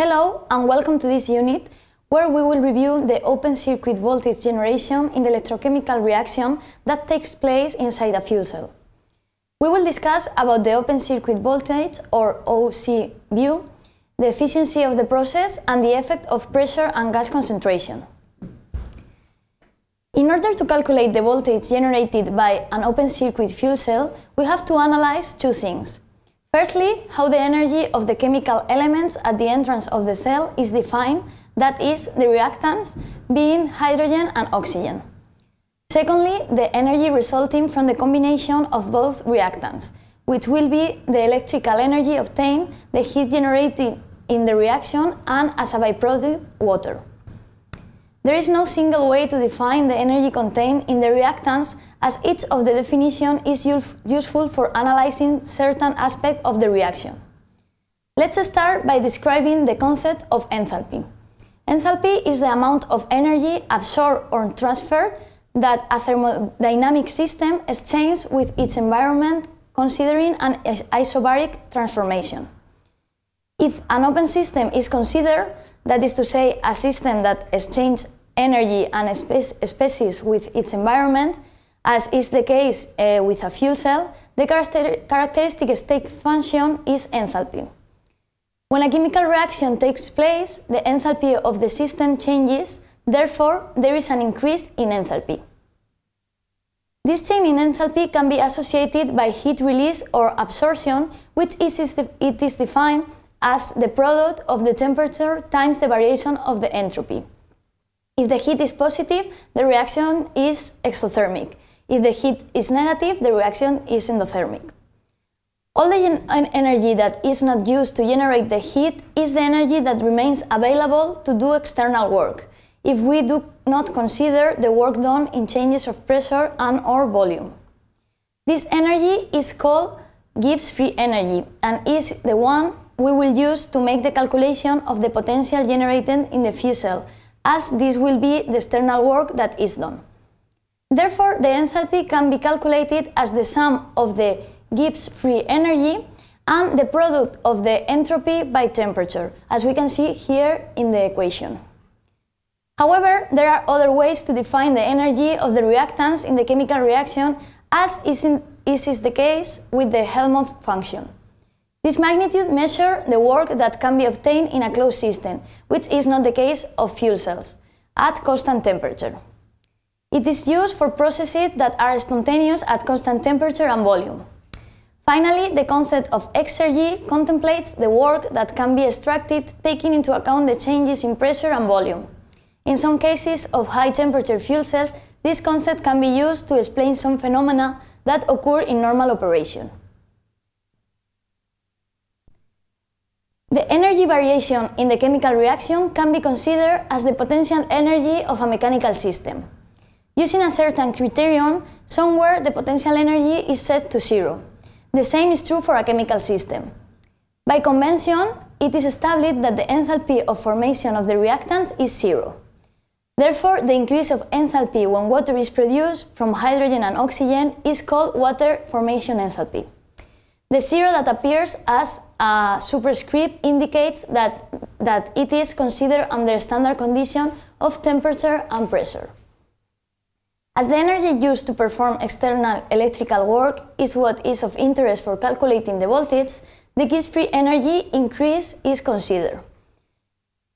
Hello and welcome to this unit where we will review the open circuit voltage generation in the electrochemical reaction that takes place inside a fuel cell. We will discuss about the open circuit voltage or OCV, the efficiency of the process and the effect of pressure and gas concentration. In order to calculate the voltage generated by an open circuit fuel cell, we have to analyze two things. Firstly, how the energy of the chemical elements at the entrance of the cell is defined, that is, the reactants being hydrogen and oxygen. Secondly, the energy resulting from the combination of both reactants, which will be the electrical energy obtained, the heat generated in the reaction, and as a byproduct, water. There is no single way to define the energy contained in the reactants as each of the definition is useful for analyzing certain aspect of the reaction. Let's start by describing the concept of enthalpy. Enthalpy is the amount of energy absorbed or transferred that a thermodynamic system exchanges with its environment considering an isobaric transformation. If an open system is considered, that is to say, a system that exchanges energy and spe species with its environment, as is the case uh, with a fuel cell, the characteristic state function is enthalpy. When a chemical reaction takes place, the enthalpy of the system changes, therefore there is an increase in enthalpy. This change in enthalpy can be associated by heat release or absorption, which is, it is defined as the product of the temperature times the variation of the entropy. If the heat is positive, the reaction is exothermic. If the heat is negative, the reaction is endothermic. All the energy that is not used to generate the heat is the energy that remains available to do external work, if we do not consider the work done in changes of pressure and or volume. This energy is called Gibbs free energy and is the one we will use to make the calculation of the potential generated in the fuel cell, as this will be the external work that is done. Therefore, the enthalpy can be calculated as the sum of the Gibbs free energy and the product of the entropy by temperature, as we can see here in the equation. However, there are other ways to define the energy of the reactants in the chemical reaction, as is, in, as is the case with the Helmholtz function. This magnitude measures the work that can be obtained in a closed system, which is not the case of fuel cells, at constant temperature. It is used for processes that are spontaneous at constant temperature and volume. Finally, the concept of exergy contemplates the work that can be extracted taking into account the changes in pressure and volume. In some cases of high-temperature fuel cells, this concept can be used to explain some phenomena that occur in normal operation. The energy variation in the chemical reaction can be considered as the potential energy of a mechanical system. Using a certain criterion, somewhere the potential energy is set to zero. The same is true for a chemical system. By convention, it is established that the enthalpy of formation of the reactants is zero. Therefore, the increase of enthalpy when water is produced from hydrogen and oxygen is called water formation enthalpy. The zero that appears as a superscript indicates that, that it is considered under standard condition of temperature and pressure. As the energy used to perform external electrical work is what is of interest for calculating the voltage, the Gibbs free energy increase is considered.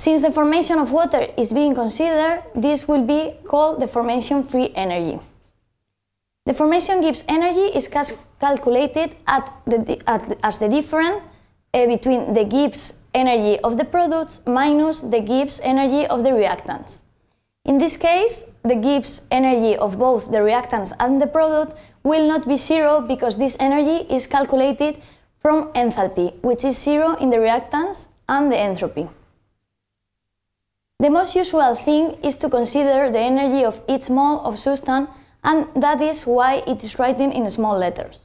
Since the formation of water is being considered, this will be called the formation free energy. The formation Gibbs energy is calculated at the, at, as the difference uh, between the Gibbs energy of the products minus the Gibbs energy of the reactants. In this case, the Gibbs energy of both the reactants and the product will not be zero because this energy is calculated from enthalpy, which is zero in the reactants and the entropy. The most usual thing is to consider the energy of each mole of substance and that is why it is written in small letters.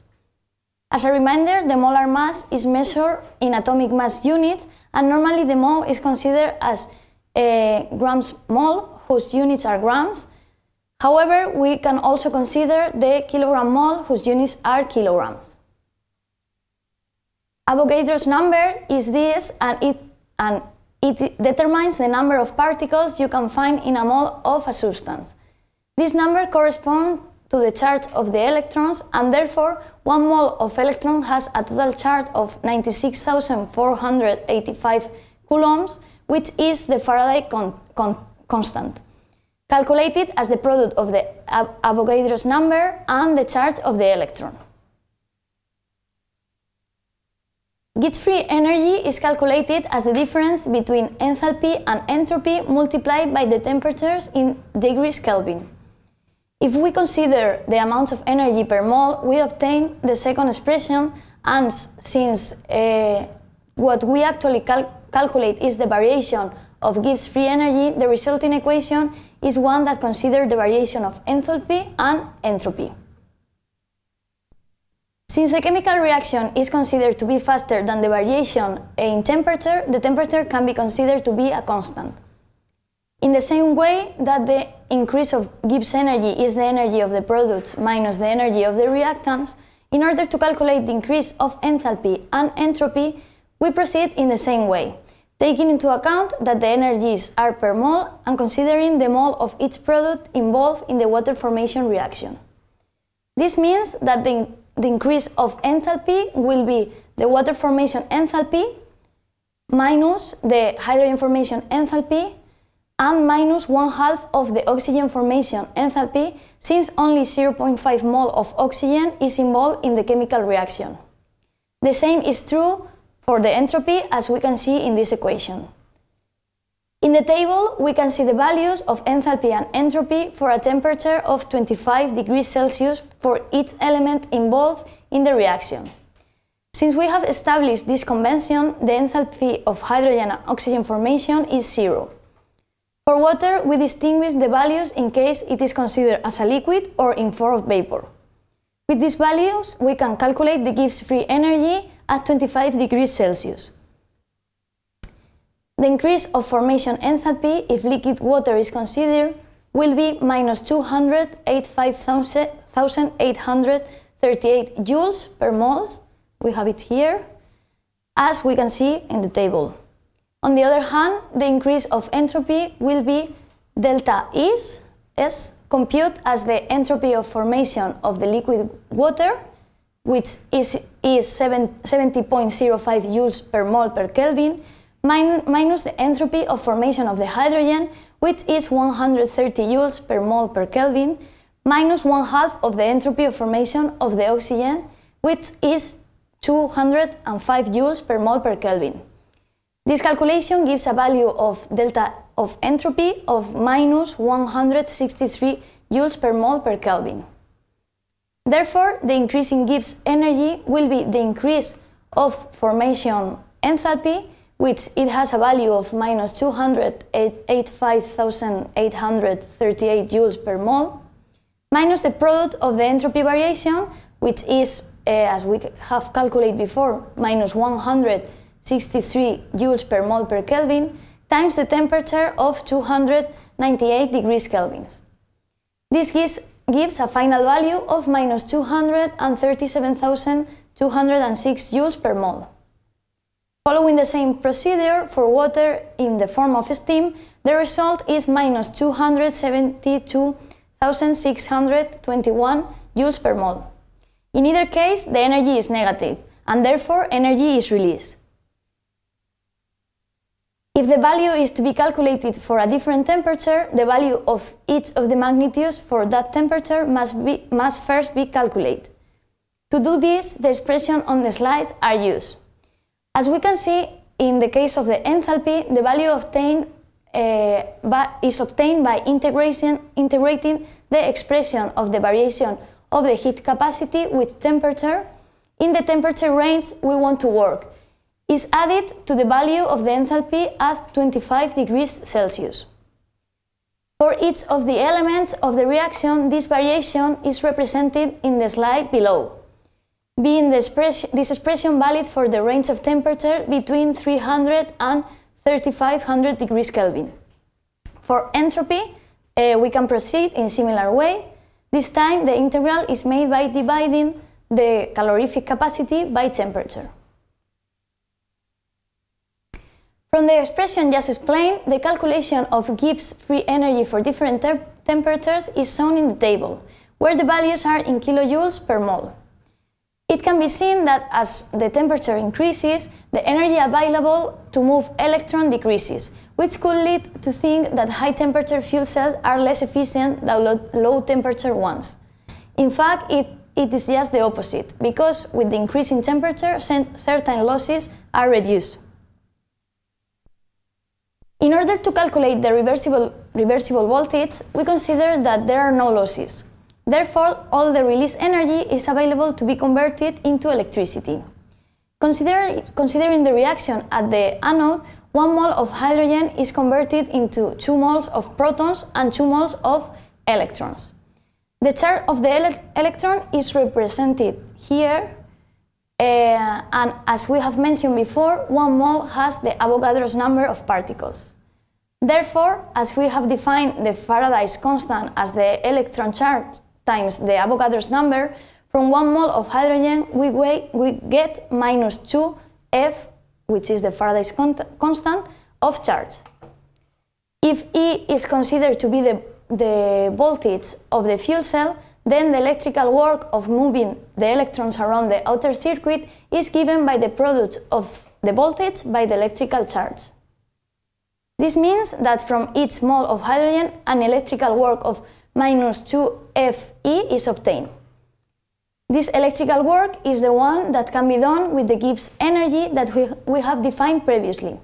As a reminder, the molar mass is measured in atomic mass units and normally the mole is considered as a eh, grams mole whose units are grams. However, we can also consider the kilogram mole, whose units are kilograms. Avogadro's number is this, and it, and it determines the number of particles you can find in a mole of a substance. This number corresponds to the charge of the electrons, and therefore one mole of electron has a total charge of 96,485 coulombs, which is the Faraday con con constant, calculated as the product of the Avogadro's number and the charge of the electron. Gibbs free energy is calculated as the difference between enthalpy and entropy multiplied by the temperatures in degrees Kelvin. If we consider the amount of energy per mole, we obtain the second expression, and since uh, what we actually cal calculate is the variation of Gibbs free energy, the resulting equation is one that considers the variation of enthalpy and entropy. Since the chemical reaction is considered to be faster than the variation in temperature, the temperature can be considered to be a constant. In the same way that the increase of Gibbs energy is the energy of the products minus the energy of the reactants, in order to calculate the increase of enthalpy and entropy, we proceed in the same way taking into account that the energies are per mole and considering the mole of each product involved in the water formation reaction. This means that the, the increase of enthalpy will be the water formation enthalpy minus the hydrogen formation enthalpy and minus one half of the oxygen formation enthalpy since only 0.5 mole of oxygen is involved in the chemical reaction. The same is true for the entropy as we can see in this equation. In the table, we can see the values of enthalpy and entropy for a temperature of 25 degrees Celsius for each element involved in the reaction. Since we have established this convention, the enthalpy of hydrogen and oxygen formation is zero. For water, we distinguish the values in case it is considered as a liquid or in form of vapor. With these values, we can calculate the Gibbs free energy at 25 degrees Celsius. The increase of formation enthalpy, if liquid water is considered, will be minus 285,838 joules per mole. We have it here, as we can see in the table. On the other hand, the increase of entropy will be delta S, S compute as the entropy of formation of the liquid water which is, is 70.05 joules per mole per Kelvin, min minus the entropy of formation of the hydrogen, which is 130 joules per mole per Kelvin, minus one half of the entropy of formation of the oxygen, which is 205 joules per mole per Kelvin. This calculation gives a value of delta of entropy of minus 163 joules per mole per Kelvin. Therefore, the increase in Gibbs energy will be the increase of formation enthalpy, which it has a value of minus 285,838 joules per mole, minus the product of the entropy variation, which is, uh, as we have calculated before, minus 163 joules per mole per Kelvin, times the temperature of 298 degrees Kelvin. This gives gives a final value of minus 237,206 joules per mole. Following the same procedure for water in the form of steam, the result is minus 272,621 joules per mole. In either case, the energy is negative, and therefore energy is released. If the value is to be calculated for a different temperature, the value of each of the magnitudes for that temperature must, be, must first be calculated. To do this, the expression on the slides are used. As we can see, in the case of the enthalpy, the value obtained uh, is obtained by integrating the expression of the variation of the heat capacity with temperature in the temperature range we want to work, is added to the value of the enthalpy at 25 degrees Celsius. For each of the elements of the reaction, this variation is represented in the slide below, being this expression valid for the range of temperature between 300 and 3500 degrees Kelvin. For entropy, uh, we can proceed in similar way. This time, the integral is made by dividing the calorific capacity by temperature. From the expression just explained, the calculation of Gibbs free energy for different te temperatures is shown in the table, where the values are in kilojoules per mole. It can be seen that as the temperature increases, the energy available to move electron decreases, which could lead to think that high-temperature fuel cells are less efficient than low-temperature ones. In fact, it, it is just the opposite, because with the increasing temperature, certain losses are reduced. In order to calculate the reversible, reversible voltage, we consider that there are no losses. Therefore, all the released energy is available to be converted into electricity. Consider, considering the reaction at the anode, one mole of hydrogen is converted into two moles of protons and two moles of electrons. The charge of the ele electron is represented here uh, and as we have mentioned before, one mole has the Avogadro's number of particles. Therefore, as we have defined the Faraday's constant as the electron charge times the Avogadro's number, from one mole of hydrogen we, weigh, we get minus 2 F, which is the Faraday's constant, of charge. If E is considered to be the, the voltage of the fuel cell, then the electrical work of moving the electrons around the outer circuit is given by the product of the voltage by the electrical charge. This means that from each mole of hydrogen, an electrical work of minus 2Fe is obtained. This electrical work is the one that can be done with the Gibbs energy that we, we have defined previously.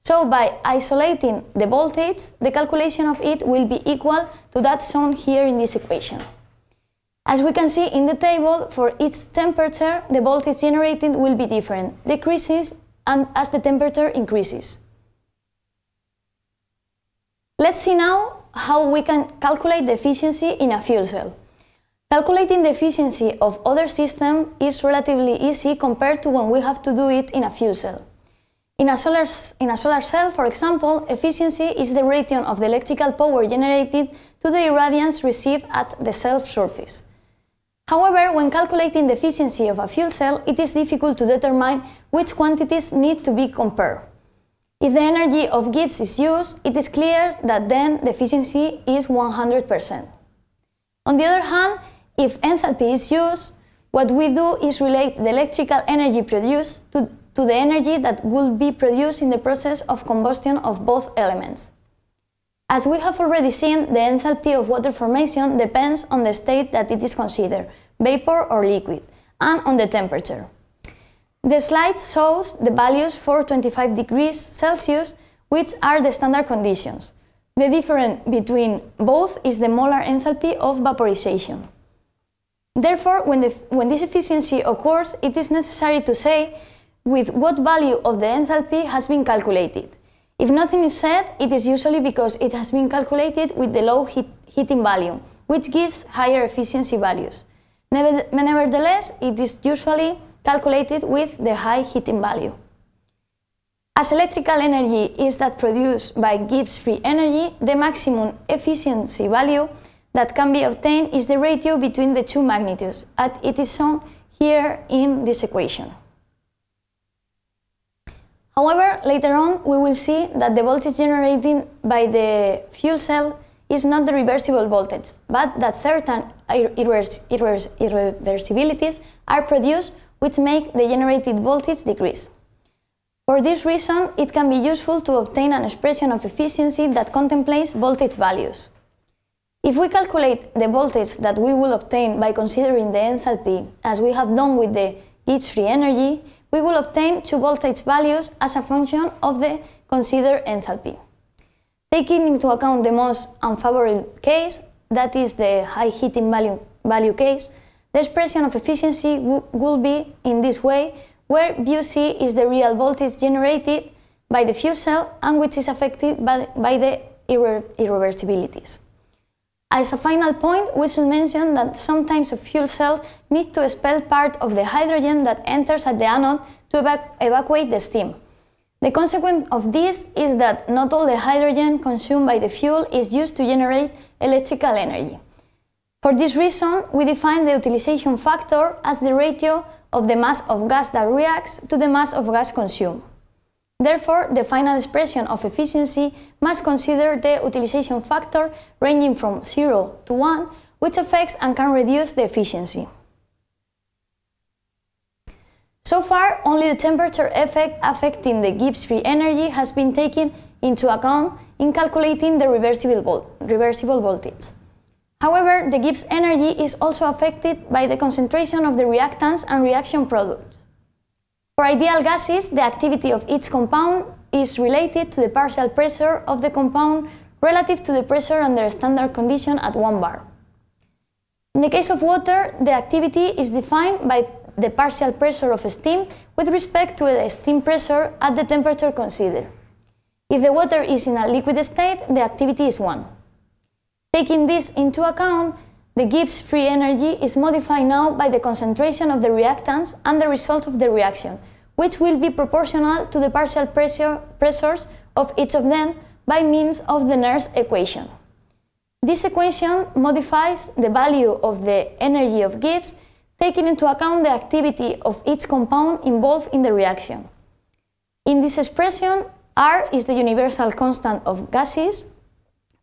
So by isolating the voltage, the calculation of it will be equal to that shown here in this equation. As we can see in the table, for each temperature, the voltage generated will be different, decreases and as the temperature increases. Let's see now how we can calculate the efficiency in a fuel cell. Calculating the efficiency of other systems is relatively easy compared to when we have to do it in a fuel cell. In a, solar, in a solar cell, for example, efficiency is the ratio of the electrical power generated to the irradiance received at the cell surface. However, when calculating the efficiency of a fuel cell, it is difficult to determine which quantities need to be compared. If the energy of Gibbs is used, it is clear that then the efficiency is 100%. On the other hand, if enthalpy is used, what we do is relate the electrical energy produced to, to the energy that would be produced in the process of combustion of both elements. As we have already seen, the enthalpy of water formation depends on the state that it is considered, vapor or liquid, and on the temperature. The slide shows the values for 25 degrees Celsius, which are the standard conditions. The difference between both is the molar enthalpy of vaporization. Therefore, when, the, when this efficiency occurs, it is necessary to say with what value of the enthalpy has been calculated. If nothing is said, it is usually because it has been calculated with the low heat, heating value, which gives higher efficiency values. Nevertheless, it is usually calculated with the high heating value. As electrical energy is that produced by Gibbs free energy, the maximum efficiency value that can be obtained is the ratio between the two magnitudes, and it is shown here in this equation. However, later on we will see that the voltage generated by the fuel cell is not the reversible voltage, but that certain irrevers irrevers irreversibilities are produced which make the generated voltage decrease. For this reason, it can be useful to obtain an expression of efficiency that contemplates voltage values. If we calculate the voltage that we will obtain by considering the enthalpy, as we have done with the each free energy, we will obtain two voltage values as a function of the considered enthalpy. Taking into account the most unfavorable case, that is the high heating value, value case, the expression of efficiency will be in this way, where VC is the real voltage generated by the fuel cell and which is affected by, by the irre irreversibilities. As a final point, we should mention that sometimes fuel cells need to expel part of the hydrogen that enters at the anode to evacuate the steam. The consequence of this is that not all the hydrogen consumed by the fuel is used to generate electrical energy. For this reason, we define the utilization factor as the ratio of the mass of gas that reacts to the mass of gas consumed. Therefore, the final expression of efficiency must consider the utilization factor ranging from 0 to 1, which affects and can reduce the efficiency. So far, only the temperature effect affecting the Gibbs free energy has been taken into account in calculating the reversible, vol reversible voltage. However, the Gibbs energy is also affected by the concentration of the reactants and reaction products. For ideal gases, the activity of each compound is related to the partial pressure of the compound relative to the pressure under standard condition at 1 bar. In the case of water, the activity is defined by the partial pressure of steam with respect to the steam pressure at the temperature considered. If the water is in a liquid state, the activity is 1. Taking this into account, the Gibbs free energy is modified now by the concentration of the reactants and the result of the reaction, which will be proportional to the partial pressure, pressures of each of them by means of the Nernst equation. This equation modifies the value of the energy of Gibbs, taking into account the activity of each compound involved in the reaction. In this expression, R is the universal constant of gases,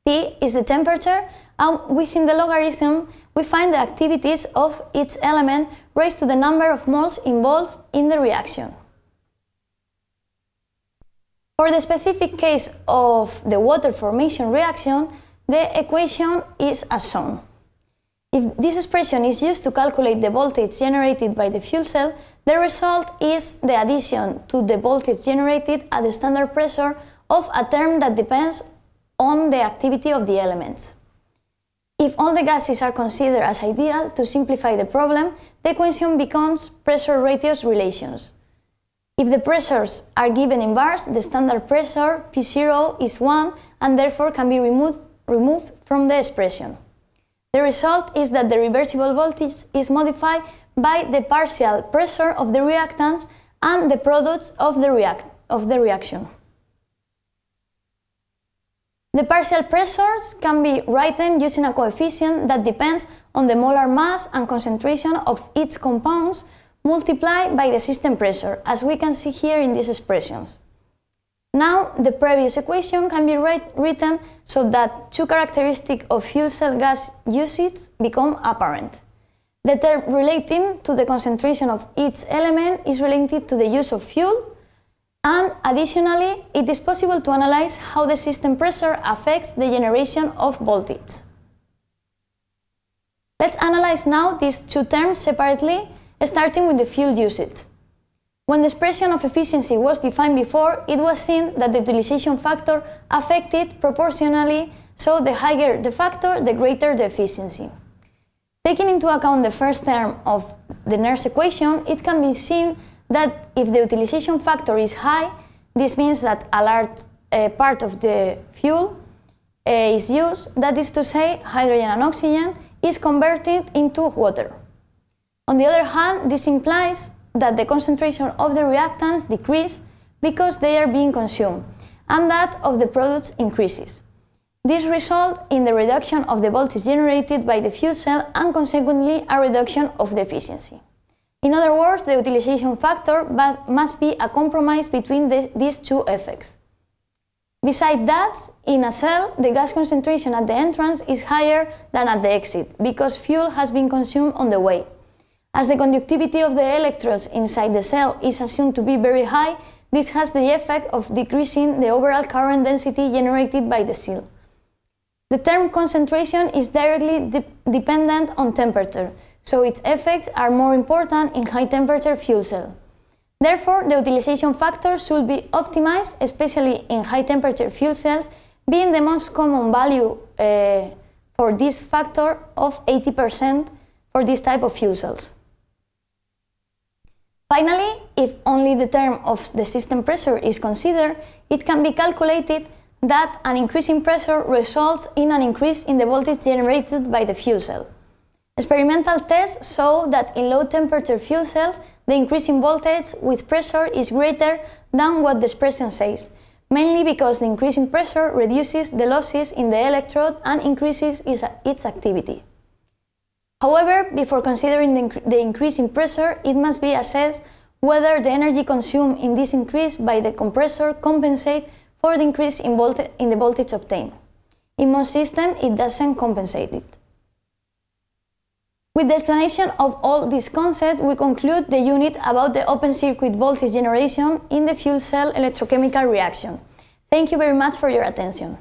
T is the temperature, and within the logarithm, we find the activities of each element raised to the number of moles involved in the reaction. For the specific case of the water formation reaction, the equation is as shown. If this expression is used to calculate the voltage generated by the fuel cell, the result is the addition to the voltage generated at the standard pressure of a term that depends on the activity of the elements. If all the gases are considered as ideal to simplify the problem, the equation becomes pressure ratios relations. If the pressures are given in bars, the standard pressure P0 is 1 and therefore can be removed, removed from the expression. The result is that the reversible voltage is modified by the partial pressure of the reactants and the products of the, react of the reaction. The partial pressures can be written using a coefficient that depends on the molar mass and concentration of each compounds multiplied by the system pressure, as we can see here in these expressions. Now, the previous equation can be written so that two characteristics of fuel cell gas usage become apparent. The term relating to the concentration of each element is related to the use of fuel and additionally, it is possible to analyze how the system pressure affects the generation of voltage. Let's analyze now these two terms separately, starting with the fuel usage. When the expression of efficiency was defined before, it was seen that the utilization factor affected proportionally, so the higher the factor, the greater the efficiency. Taking into account the first term of the Nernst equation, it can be seen that if the utilization factor is high, this means that a large uh, part of the fuel uh, is used, that is to say, hydrogen and oxygen is converted into water. On the other hand, this implies that the concentration of the reactants decrease because they are being consumed, and that of the products increases. This results in the reduction of the voltage generated by the fuel cell and consequently a reduction of the efficiency. In other words, the utilization factor must be a compromise between the, these two effects. Besides that, in a cell, the gas concentration at the entrance is higher than at the exit, because fuel has been consumed on the way. As the conductivity of the electrodes inside the cell is assumed to be very high, this has the effect of decreasing the overall current density generated by the seal. The term concentration is directly de dependent on temperature, so its effects are more important in high-temperature fuel cell. Therefore, the utilization factor should be optimized, especially in high-temperature fuel cells, being the most common value uh, for this factor of 80% for this type of fuel cells. Finally, if only the term of the system pressure is considered, it can be calculated that an increase in pressure results in an increase in the voltage generated by the fuel cell. Experimental tests show that in low-temperature fuel cells, the increase in voltage with pressure is greater than what the expression says, mainly because the increase in pressure reduces the losses in the electrode and increases its activity. However, before considering the, increase in pressure, it must be assessed whether the energy consumed in this increase by the compressor compensates for the increase in, in the voltage obtained. In most systems, it doesn't compensate it. With the explanation of all these concepts, we conclude the unit about the open circuit voltage generation in the fuel cell electrochemical reaction. Thank you very much for your attention.